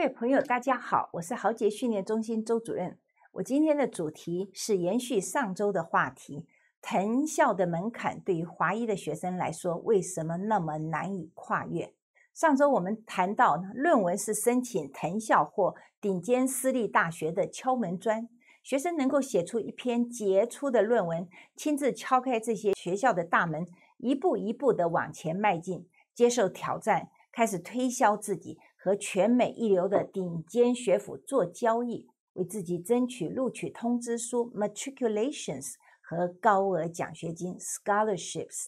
各位朋友，大家好，我是豪杰训练中心周主任。我今天的主题是延续上周的话题：藤校的门槛对于华裔的学生来说为什么那么难以跨越？上周我们谈到，论文是申请藤校或顶尖私立大学的敲门砖。学生能够写出一篇杰出的论文，亲自敲开这些学校的大门，一步一步的往前迈进，接受挑战，开始推销自己。和全美一流的顶尖学府做交易，为自己争取录取通知书 （matriculations） 和高额奖学金 （scholarships）。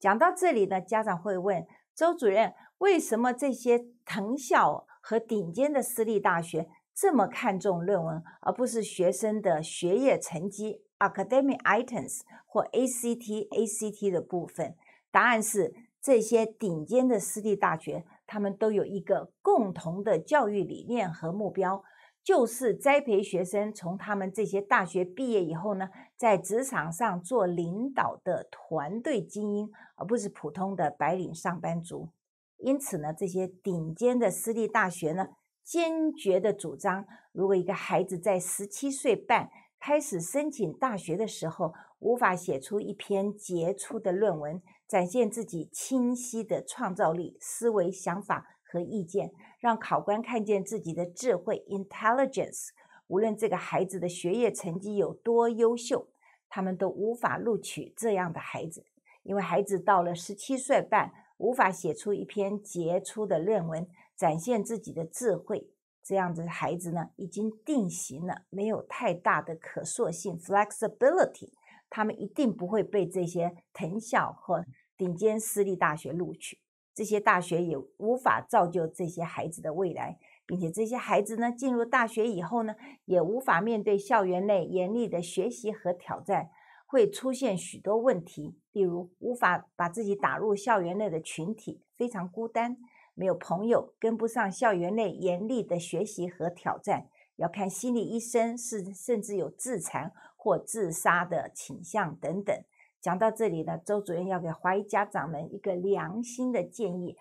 讲到这里呢，家长会问周主任：为什么这些藤校和顶尖的私立大学这么看重论文，而不是学生的学业成绩 （academic items） 或 ACT、A-C-T 的部分？答案是。这些顶尖的私立大学，他们都有一个共同的教育理念和目标，就是栽培学生从他们这些大学毕业以后呢，在职场上做领导的团队精英，而不是普通的白领上班族。因此呢，这些顶尖的私立大学呢，坚决的主张，如果一个孩子在十七岁半开始申请大学的时候，无法写出一篇杰出的论文。展现自己清晰的创造力、思维、想法和意见，让考官看见自己的智慧 （intelligence）。无论这个孩子的学业成绩有多优秀，他们都无法录取这样的孩子，因为孩子到了十七岁半，无法写出一篇杰出的论文，展现自己的智慧。这样的孩子呢，已经定型了，没有太大的可塑性 （flexibility）。他们一定不会被这些藤校和。顶尖私立大学录取，这些大学也无法造就这些孩子的未来，并且这些孩子呢进入大学以后呢，也无法面对校园内严厉的学习和挑战，会出现许多问题，例如无法把自己打入校园内的群体，非常孤单，没有朋友，跟不上校园内严厉的学习和挑战，要看心理医生，是甚至有自残或自杀的倾向等等。讲到这里呢，周主任要给华裔家长们一个良心的建议：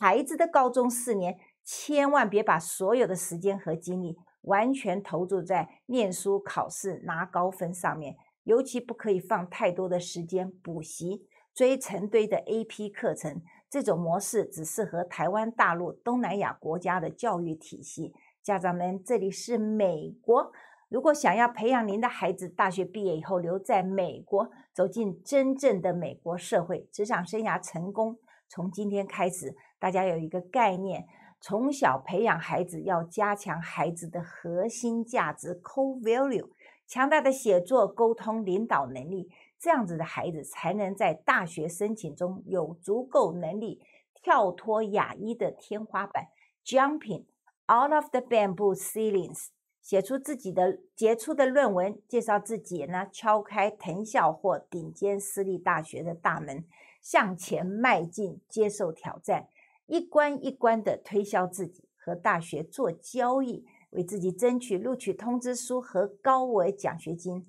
孩子的高中四年，千万别把所有的时间和精力完全投注在念书、考试、拿高分上面，尤其不可以放太多的时间补习、追成堆的 AP 课程。这种模式只适合台湾、大陆、东南亚国家的教育体系。家长们，这里是美国。如果想要培养您的孩子，大学毕业以后留在美国，走进真正的美国社会，职场生涯成功，从今天开始，大家有一个概念：从小培养孩子，要加强孩子的核心价值 （core value），强大的写作、沟通、领导能力，这样子的孩子才能在大学申请中有足够能力跳脱亚一的天花板 （jumping out of the bamboo ceilings）。写出自己的杰出的论文，介绍自己呢，敲开藤校或顶尖私立大学的大门，向前迈进，接受挑战，一关一关的推销自己，和大学做交易，为自己争取录取通知书和高额奖学金。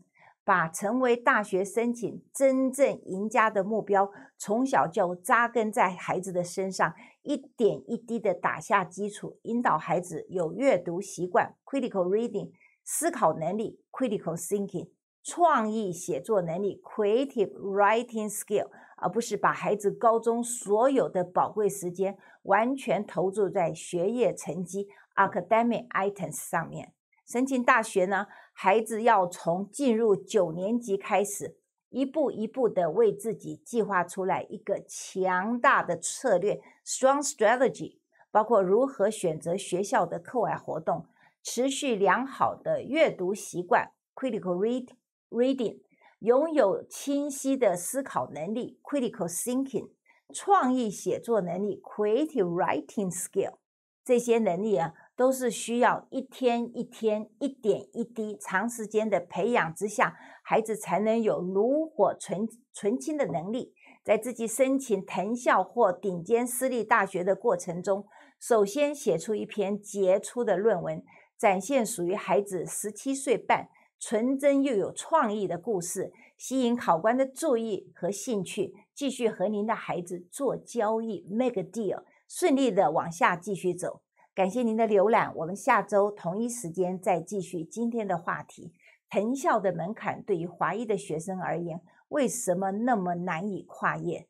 把成为大学申请真正赢家的目标，从小就扎根在孩子的身上，一点一滴的打下基础，引导孩子有阅读习惯 （critical reading）、思考能力 （critical thinking）、创意写作能力 （creative writing skill），而不是把孩子高中所有的宝贵时间完全投注在学业成绩 （academic items） 上面。申请大学呢，孩子要从进入九年级开始，一步一步的为自己计划出来一个强大的策略 （strong strategy），包括如何选择学校的课外活动，持续良好的阅读习惯 （critical read reading），拥有清晰的思考能力 （critical thinking），创意写作能力 （creative writing skill），这些能力啊。都是需要一天一天、一点一滴、长时间的培养之下，孩子才能有炉火纯纯青的能力。在自己申请藤校或顶尖私立大学的过程中，首先写出一篇杰出的论文，展现属于孩子十七岁半纯真又有创意的故事，吸引考官的注意和兴趣。继续和您的孩子做交易，make deal，顺利的往下继续走。感谢您的浏览，我们下周同一时间再继续今天的话题。藤校的门槛对于华裔的学生而言，为什么那么难以跨越？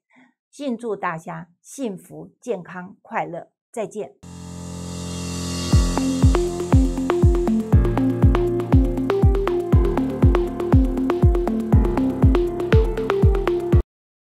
敬祝大家幸福、健康、快乐，再见。